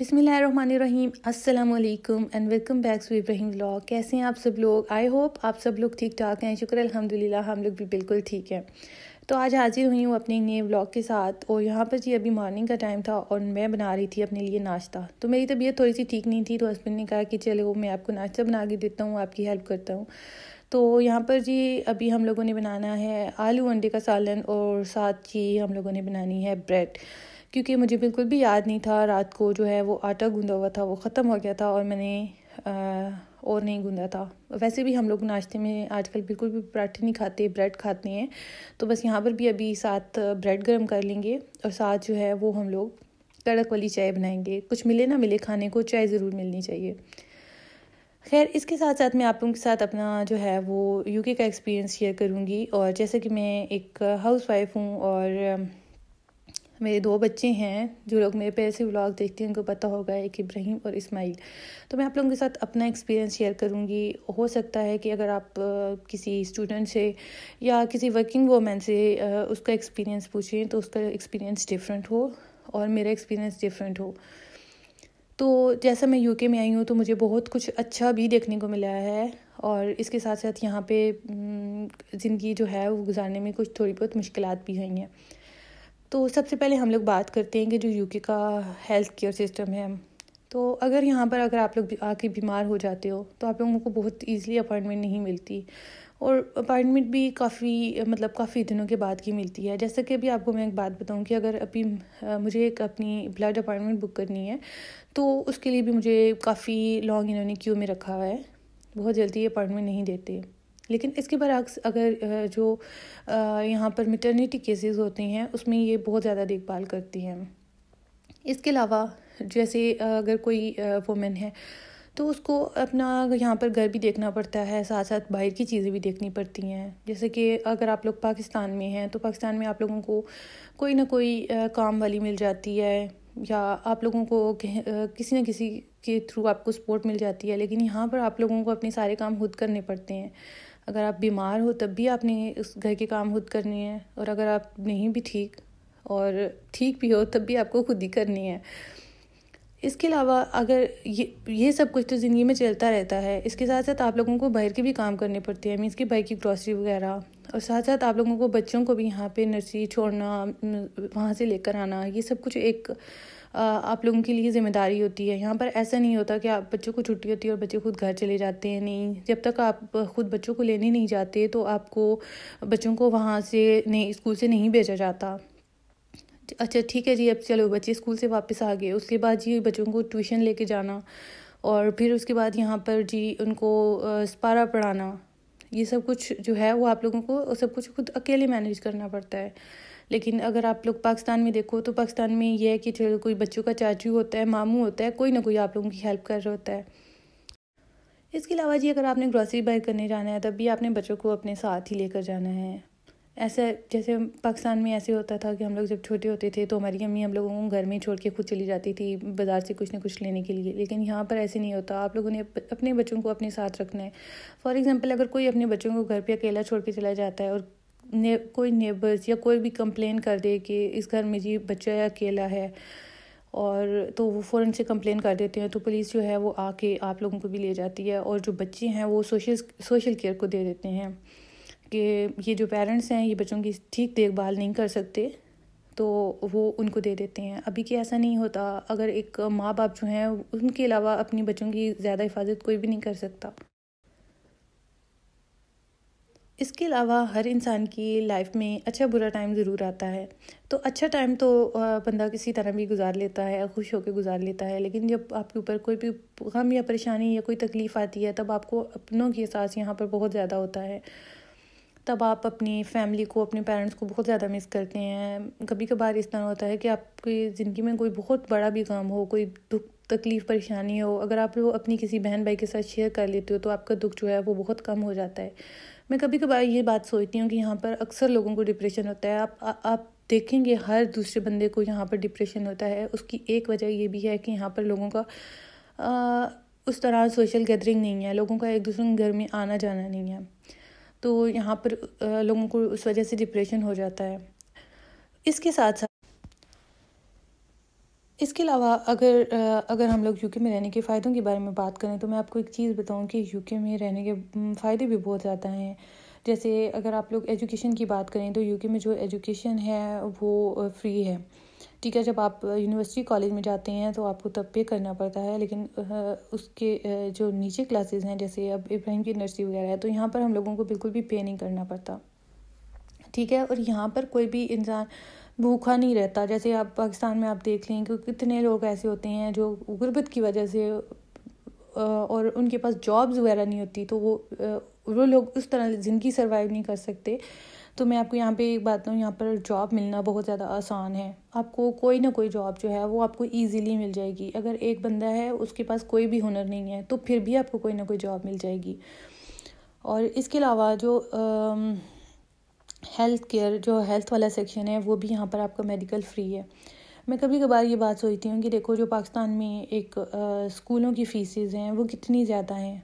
बिसमीम् अल्लाम and welcome back to Ibrahim blog कैसे हैं आप सब लोग आई होप आप सब लोग ठीक ठाक हैं शुक्र अल्हम्दुलिल्लाह हम लोग भी बिल्कुल ठीक हैं तो आज हाजिर हुई हूँ अपने नए ब्लॉग के साथ और यहाँ पर जी अभी मॉर्निंग का टाइम था और मैं बना रही थी अपने लिए नाश्ता तो मेरी तबीयत थोड़ी सी ठीक नहीं थी तो हस्बैंड ने कहा कि चलो मैं आपको नाश्ता बना के देता हूँ आपकी हेल्प करता हूँ तो यहाँ पर जी अभी हम लोगों ने बनाना है आलू अंडे का सालन और साथ ही हम लोगों ने बनानी है ब्रेड क्योंकि मुझे बिल्कुल भी याद नहीं था रात को जो है वो आटा गूँधा हुआ था वो ख़त्म हो गया था और मैंने आ, और नहीं गूँधा था वैसे भी हम लोग नाश्ते में आजकल बिल्कुल भी पराठे नहीं खाते ब्रेड खाते हैं तो बस यहाँ पर भी अभी साथ ब्रेड गर्म कर लेंगे और साथ जो है वो हम लोग कड़क वाली चाय बनाएंगे कुछ मिले ना मिले खाने को चाय ज़रूर मिलनी चाहिए खैर इसके साथ साथ मैं आप लोगों के साथ अपना जो है वो यूके का एक्सपीरियंस शेयर करूँगी और जैसे कि मैं एक हाउस वाइफ हूँ और मेरे दो बच्चे हैं जो लोग मेरे पहले से व्लॉग देखते हैं उनको पता होगा एक इब्राहिम और इस्माइल तो मैं आप लोगों के साथ अपना एक्सपीरियंस शेयर करूँगी हो सकता है कि अगर आप किसी स्टूडेंट से या किसी वर्किंग वोमेन से उसका एक्सपीरियंस पूछें तो उसका एक्सपीरियंस डिफरेंट हो और मेरा एक्सपीरियंस डिफरेंट हो तो जैसा मैं यूके में आई हूँ तो मुझे बहुत कुछ अच्छा भी देखने को मिला है और इसके साथ साथ यहाँ पे ज़िंदगी जो है वो गुजारने में कुछ थोड़ी बहुत मुश्किल भी आई हैं तो सबसे पहले हम लोग बात करते हैं कि जो यूके का हेल्थ केयर सिस्टम है तो अगर यहाँ पर अगर आप लोग आके बीमार हो जाते हो तो आप लोगों को बहुत ईजिली अपॉइंटमेंट नहीं मिलती और अपॉइंटमेंट भी काफ़ी मतलब काफ़ी दिनों के बाद की मिलती है जैसा कि अभी आपको मैं एक बात बताऊं कि अगर अभी मुझे एक अपनी ब्लड अपॉइंटमेंट बुक करनी है तो उसके लिए भी मुझे काफ़ी लॉन्ग इन्होंने क्यू में रखा हुआ है बहुत जल्दी अपॉइंटमेंट नहीं देते लेकिन इसके बरक्स अगर जो यहाँ पर मिटर्निटी केसेस होते हैं उसमें ये बहुत ज़्यादा देखभाल करती हैं इसके अलावा जैसे अगर कोई वुमेन है तो उसको अपना यहाँ पर घर भी देखना पड़ता है साथ साथ बाहर की चीज़ें भी देखनी पड़ती हैं जैसे कि अगर आप लोग पाकिस्तान में हैं तो पाकिस्तान में आप लोगों को कोई ना कोई काम वाली मिल जाती है या आप लोगों को किसी न किसी के थ्रू आपको सपोर्ट मिल जाती है लेकिन यहाँ पर आप लोगों को अपने सारे काम खुद करने पड़ते हैं अगर आप बीमार हो तब भी आपने उस घर के काम खुद करनी है और अगर आप नहीं भी ठीक और ठीक भी हो तब भी आपको खुद ही करनी है इसके अलावा अगर ये ये सब कुछ तो ज़िंदगी में चलता रहता है इसके साथ साथ आप लोगों को बाहर के भी काम करने पड़ते हैं मीन्स कि बाहर की ग्रॉसरी वगैरह और साथ साथ आप लोगों को बच्चों को भी यहाँ पे नर्सरी छोड़ना वहाँ से लेकर आना ये सब कुछ एक आप लोगों के लिए ज़िम्मेदारी होती है यहाँ पर ऐसा नहीं होता कि आप बच्चों को छुट्टी होती है और बच्चे खुद घर चले जाते हैं नहीं जब तक आप खुद बच्चों को लेने नहीं जाते तो आपको बच्चों को वहाँ से नहीं स्कूल से नहीं भेजा जाता अच्छा ठीक है जी अब चलो बच्चे स्कूल से वापस आ गए उसके बाद जी बच्चों को ट्यूशन लेके जाना और फिर उसके बाद यहाँ पर जी उनको स्पारा पढ़ाना ये सब कुछ जो है वो आप लोगों को सब कुछ खुद अकेले मैनेज करना पड़ता है लेकिन अगर आप लोग पाकिस्तान में देखो तो पाकिस्तान में यह है कि चलो कोई बच्चों का चाचू होता है मामू होता है कोई ना कोई आप लोगों की हेल्प कर रहा होता है इसके अलावा जी अगर आपने ग्रॉसरी बाय करने जाना है तब भी आपने बच्चों को अपने साथ ही लेकर जाना है ऐसा जैसे पाकिस्तान में ऐसे होता था कि हम लोग जब छोटे होते थे तो हमारी अम्मी हम लोगों को घर में छोड़ के खुद चली जाती थी बाज़ार से कुछ ना कुछ लेने के लिए लेकिन यहाँ पर ऐसे नहीं होता आप लोगों ने अपने बच्चों को अपने साथ रखना है फॉर एग्ज़ाम्पल अगर कोई अपने बच्चों को घर पर अकेला छोड़ के चला जाता है और ने कोई नेबर्स या कोई भी कंप्लेन कर दे कि इस घर में जी बच्चा या अकेला है और तो वो फ़ौरन से कंप्लेन कर देते हैं तो पुलिस जो है वो आके आप लोगों को भी ले जाती है और जो बच्चे हैं वो सोशल सोशल केयर को दे देते हैं कि ये जो पेरेंट्स हैं ये बच्चों की ठीक देखभाल नहीं कर सकते तो वो उनको दे देते हैं अभी कि ऐसा नहीं होता अगर एक माँ बाप जो हैं उनके अलावा अपनी बच्चों की ज़्यादा हिफाजत कोई भी नहीं कर सकता इसके अलावा हर इंसान की लाइफ में अच्छा बुरा टाइम ज़रूर आता है तो अच्छा टाइम तो बंदा किसी तरह भी गुजार लेता है खुश होकर गुजार लेता है लेकिन जब आपके ऊपर कोई भी गम या परेशानी या कोई तकलीफ़ आती है तब आपको अपनों की एहसास यहाँ पर बहुत ज़्यादा होता है तब आप अपनी फैमिली को अपने पेरेंट्स को बहुत ज़्यादा मिस करते हैं कभी कभार इस तरह होता है कि आपकी ज़िंदगी में कोई बहुत बड़ा भी गम हो कोई दुख तकलीफ़ परेशानी हो अगर आप वो अपनी किसी बहन भाई के साथ शेयर कर लेते हो तो आपका दुख जो है वो बहुत कम हो जाता है मैं कभी कभार ये बात सोचती हूँ कि यहाँ पर अक्सर लोगों को डिप्रेशन होता है आप आ, आप देखेंगे हर दूसरे बंदे को यहाँ पर डिप्रेशन होता है उसकी एक वजह ये भी है कि यहाँ पर लोगों का आ, उस तरह सोशल गैदरिंग नहीं है लोगों का एक दूसरे के घर में आना जाना नहीं है तो यहाँ पर आ, लोगों को उस वजह से डिप्रेशन हो जाता है इसके साथ इसके अलावा अगर अगर हम लोग यूके में रहने के फ़ायदों के बारे में बात करें तो मैं आपको एक चीज़ बताऊं कि यूके में रहने के फ़ायदे भी बहुत ज़्यादा हैं जैसे अगर आप लोग एजुकेशन की बात करें तो यूके में जो एजुकेशन है वो फ्री है ठीक है जब आप यूनिवर्सिटी कॉलेज में जाते हैं तो आपको तब पे करना पड़ता है लेकिन उसके जो नीचे क्लासेस हैं जैसे अब इब्राहिम की नर्सरी वगैरह है तो यहाँ पर हम लोगों को बिल्कुल भी पे नहीं करना पड़ता ठीक है और यहाँ पर कोई भी इंसान भूखा नहीं रहता जैसे आप पाकिस्तान में आप देख लें कि कितने लोग ऐसे होते हैं जो गुर्बत की वजह से और उनके पास जॉब्स वगैरह नहीं होती तो वो वो लोग उस तरह ज़िंदगी सर्वाइव नहीं कर सकते तो मैं आपको यहाँ पे एक बात बताऊँ यहाँ पर जॉब मिलना बहुत ज़्यादा आसान है आपको कोई ना कोई जॉब जो है वो आपको इजीली मिल जाएगी अगर एक बंदा है उसके पास कोई भी हुनर नहीं है तो फिर भी आपको कोई ना कोई जॉब मिल जाएगी और इसके अलावा जो आ, हेल्थ केयर जो हेल्थ वाला सेक्शन है वो भी यहाँ पर आपका मेडिकल फ्री है मैं कभी कभार ये बात सोचती हूँ कि देखो जो पाकिस्तान में एक आ, स्कूलों की फीसेज हैं वो कितनी ज़्यादा हैं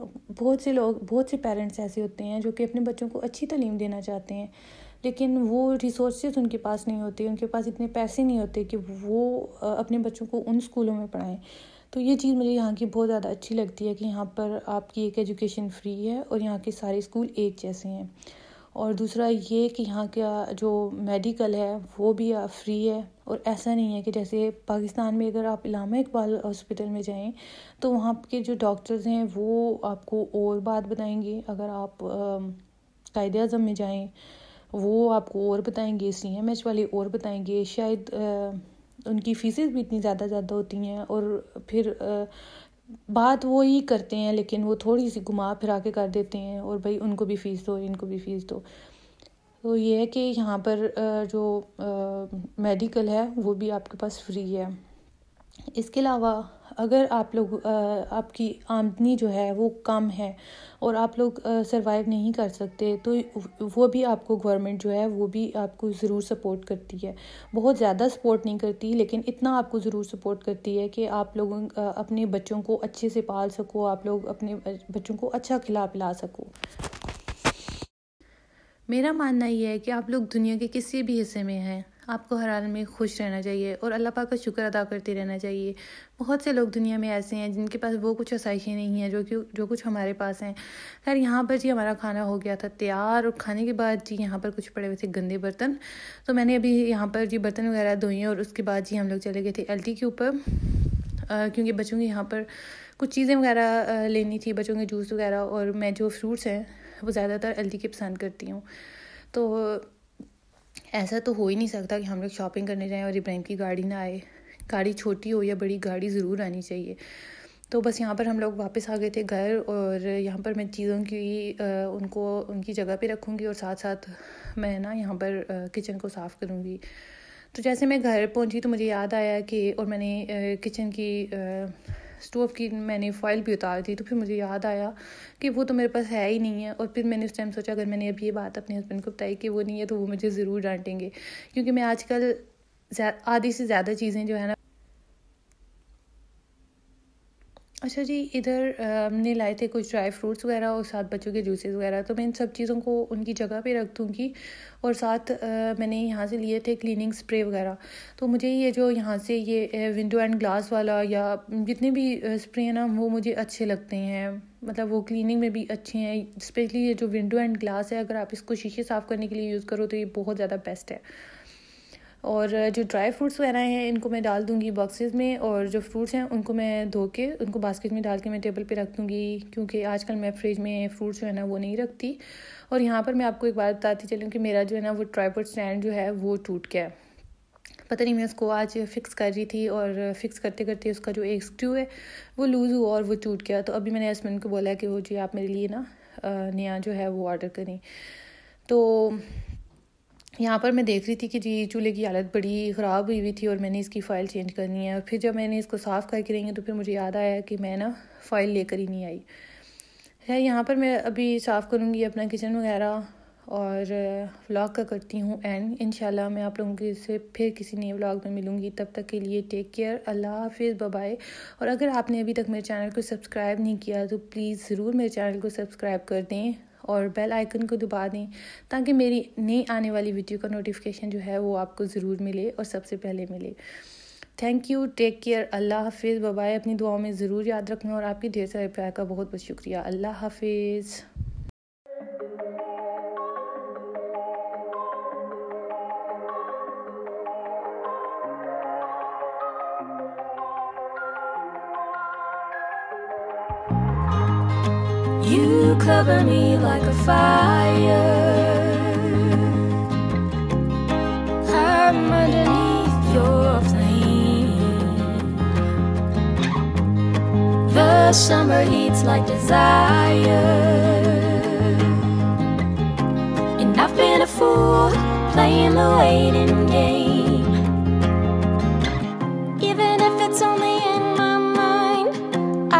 बहुत से लोग बहुत से पेरेंट्स ऐसे होते हैं जो कि अपने बच्चों को अच्छी तलीम देना चाहते हैं लेकिन वो रिसोर्सेज उनके पास नहीं होते उनके पास इतने पैसे नहीं होते कि वो अपने बच्चों को उन स्कूलों में पढ़ाएं तो ये चीज़ मुझे यहाँ की बहुत ज़्यादा अच्छी लगती है कि यहाँ पर आपकी एक एजुकेशन फ्री है और यहाँ के सारे स्कूल एक जैसे हैं और दूसरा ये कि यहाँ का जो मेडिकल है वो भी फ्री है और ऐसा नहीं है कि जैसे पाकिस्तान में अगर आप इलामा इकबाल हॉस्पिटल में जाएं तो वहाँ के जो डॉक्टर्स हैं वो आपको और बात बताएंगे अगर आप कायद अजम में जाएं वो आपको और बताएंगे सी एम एच वाले और बताएंगे शायद आ, उनकी फ़ीसें भी इतनी ज़्यादा ज़्यादा होती हैं और फिर बात वो ही करते हैं लेकिन वो थोड़ी सी घुमा फिरा के कर देते हैं और भाई उनको भी फ़ीस दो इनको भी फ़ीस दो तो ये है कि यहाँ पर जो मेडिकल है वो भी आपके पास फ्री है इसके अलावा अगर आप लोग आपकी आमदनी जो है वो कम है और आप लोग सरवाइव नहीं कर सकते तो वो भी आपको गवर्नमेंट जो है वो भी आपको ज़रूर सपोर्ट करती है बहुत ज़्यादा सपोर्ट नहीं करती लेकिन इतना आपको ज़रूर सपोर्ट करती है कि आप लोग अपने बच्चों को अच्छे से पाल सको आप लोग अपने बच्चों को अच्छा खिला पिला सको मेरा मानना ये है कि आप लोग दुनिया के किसी भी हिस्से में हैं आपको हर हाल में खुश रहना चाहिए और अल्लाह पाक का शुक्र अदा करते रहना चाहिए बहुत से लोग दुनिया में ऐसे हैं जिनके पास वो कुछ आसाइशें नहीं हैं जो कि जो कुछ हमारे पास हैं खैर यहाँ पर जी हमारा खाना हो गया था तैयार और खाने के बाद जी यहाँ पर कुछ पड़े हुए थे गंदे बर्तन तो मैंने अभी यहाँ पर जी बर्तन वगैरह धोए और उसके बाद जी हम लोग चले गए थे एल के ऊपर क्योंकि बच्चों के यहाँ पर कुछ चीज़ें वगैरह लेनी थी बच्चों के जूस वगैरह और मैं जो फ्रूट्स हैं वो ज़्यादातर एल के पसंद करती हूँ तो ऐसा तो हो ही नहीं सकता कि हम लोग शॉपिंग करने जाएं और इब्राहिम की गाड़ी ना आए गाड़ी छोटी हो या बड़ी गाड़ी ज़रूर आनी चाहिए तो बस यहाँ पर हम लोग वापस आ गए थे घर और यहाँ पर मैं चीज़ों की उनको उनकी जगह पे रखूँगी और साथ साथ मैं ना यहाँ पर किचन को साफ़ करूँगी तो जैसे मैं घर पहुँची तो मुझे याद आया कि और मैंने किचन की स्टोव की मैंने फॉइल भी उतार दी तो फिर मुझे याद आया कि वो तो मेरे पास है ही नहीं है और फिर मैंने उस टाइम सोचा अगर मैंने अब ये बात अपने हस्बैंड को बताई कि वो नहीं है तो वो मुझे ज़रूर डांटेंगे क्योंकि मैं आजकल आधी से ज़्यादा चीज़ें जो है ना अच्छा जी इधर हमने लाए थे कुछ ड्राई फ्रूट्स वगैरह और साथ बच्चों के जूसेस वगैरह तो मैं इन सब चीज़ों को उनकी जगह पे रख दूँगी और साथ आ, मैंने यहाँ से लिए थे क्लीनिंग स्प्रे वगैरह तो मुझे ये जो यहाँ से ये विंडो एंड ग्लास वाला या जितने भी स्प्रे हैं ना वो मुझे अच्छे लगते हैं मतलब वो क्लीनिंग में भी अच्छे हैं स्पेशली ये जो विंडो एंड ग्लास है अगर आप इसको शीशे साफ़ करने के लिए यूज़ करो तो ये बहुत ज़्यादा बेस्ट है और जो ड्राई फ्रूट्स वगैरह हैं इनको मैं डाल दूँगी बॉक्सेस में और जो फ्रूट्स हैं उनको मैं धो के उनको बास्केट में डाल के मैं टेबल पे रख दूँगी क्योंकि आजकल मैं फ्रिज में फ्रूट्स जो है ना वो नहीं रखती और यहाँ पर मैं आपको एक बात बताती चलूँ कि मेरा जो है ना वो फ्रूट स्टैंड जो है वो टूट गया है पता नहीं मैं उसको आज फिक्स कर रही थी और फिक्स करते करते उसका जो एक स्क्रू है वो लूज़ हुआ और वो टूट गया तो अभी मैंने हस्बैंड को बोला कि वो जी आप मेरे लिए ना नया जो है वो ऑर्डर करें तो यहाँ पर मैं देख रही थी कि जी चूल्हे की हालत बड़ी ख़राब हुई हुई थी और मैंने इसकी फ़ाइल चेंज करनी है और फिर जब मैंने इसको साफ़ करके रही तो फिर मुझे याद आया कि मैं ना फ़ाइल लेकर ही नहीं आई है यहाँ पर मैं अभी साफ़ करूँगी अपना किचन वगैरह और व्लॉग का करती हूँ एंड इन मैं आप लोगों के से फिर किसी नए व्लॉग में मिलूँगी तब तक के लिए टेक केयर अल्लाह हाफिज़ बबाई और अगर आपने अभी तक मेरे चैनल को सब्सक्राइब नहीं किया तो प्लीज़ ज़रूर मेरे चैनल को सब्सक्राइब कर दें और बेल आइकन को दबा दें ताकि मेरी नई आने वाली वीडियो का नोटिफिकेशन जो है वो आपको ज़रूर मिले और सबसे पहले मिले थैंक यू टेक केयर अल्लाह हाफिज़ बबाई अपनी दुआओं में ज़रूर याद रखना और आपकी ढेर सारे प्यार का बहुत बहुत शुक्रिया अल्लाह हाफिज़ cover me like a fire I'm underneath your flame The summer heats like desire And I've been a fool playing the waiting game